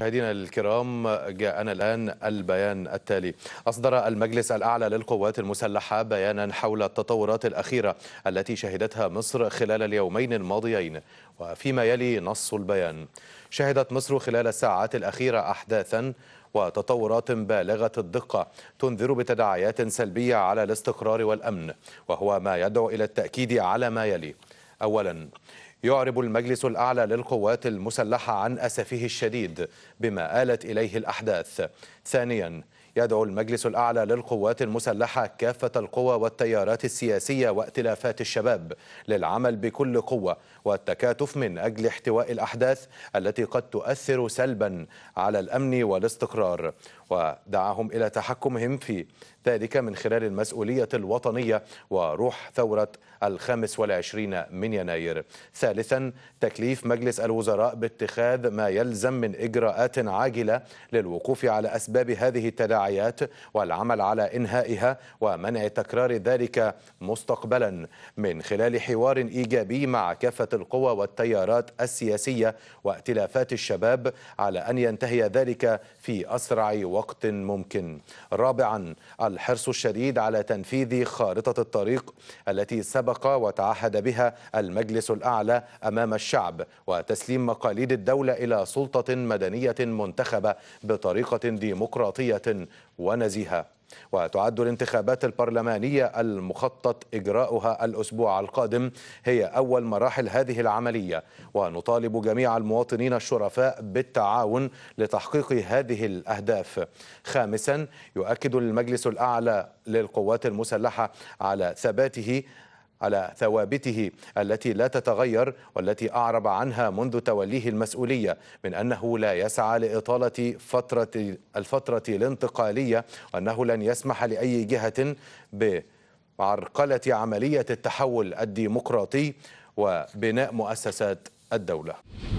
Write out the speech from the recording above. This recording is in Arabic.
مشاهدينا الكرام جاءنا الآن البيان التالي أصدر المجلس الأعلى للقوات المسلحة بيانا حول التطورات الأخيرة التي شهدتها مصر خلال اليومين الماضيين وفيما يلي نص البيان شهدت مصر خلال الساعات الأخيرة أحداثا وتطورات بالغة الدقة تنذر بتداعيات سلبية على الاستقرار والأمن وهو ما يدعو إلى التأكيد على ما يلي أولا يعرب المجلس الأعلى للقوات المسلحة عن أسفه الشديد بما آلت إليه الأحداث ثانياً يدعو المجلس الأعلى للقوات المسلحة كافة القوى والتيارات السياسية وائتلافات الشباب للعمل بكل قوة والتكاتف من أجل احتواء الأحداث التي قد تؤثر سلبا على الأمن والاستقرار ودعاهم إلى تحكمهم في ذلك من خلال المسؤولية الوطنية وروح ثورة الخامس والعشرين من يناير ثالثا تكليف مجلس الوزراء باتخاذ ما يلزم من إجراءات عاجلة للوقوف على أسباب هذه التداعيات التداعيات والعمل على إنهائها ومنع تكرار ذلك مستقبلا من خلال حوار إيجابي مع كافة القوى والتيارات السياسية وائتلافات الشباب على أن ينتهي ذلك في أسرع وقت ممكن رابعا الحرص الشديد على تنفيذ خارطة الطريق التي سبق وتعهد بها المجلس الأعلى أمام الشعب وتسليم مقاليد الدولة إلى سلطة مدنية منتخبة بطريقة ديمقراطية ونزيهة وتعد الانتخابات البرلمانية المخطط إجراؤها الأسبوع القادم هي أول مراحل هذه العملية ونطالب جميع المواطنين الشرفاء بالتعاون لتحقيق هذه الأهداف خامسا يؤكد المجلس الأعلى للقوات المسلحة على ثباته على ثوابته التي لا تتغير والتي أعرب عنها منذ توليه المسؤولية من أنه لا يسعى لإطالة فترة الفترة الانتقالية وأنه لن يسمح لأي جهة بعرقلة عملية التحول الديمقراطي وبناء مؤسسات الدولة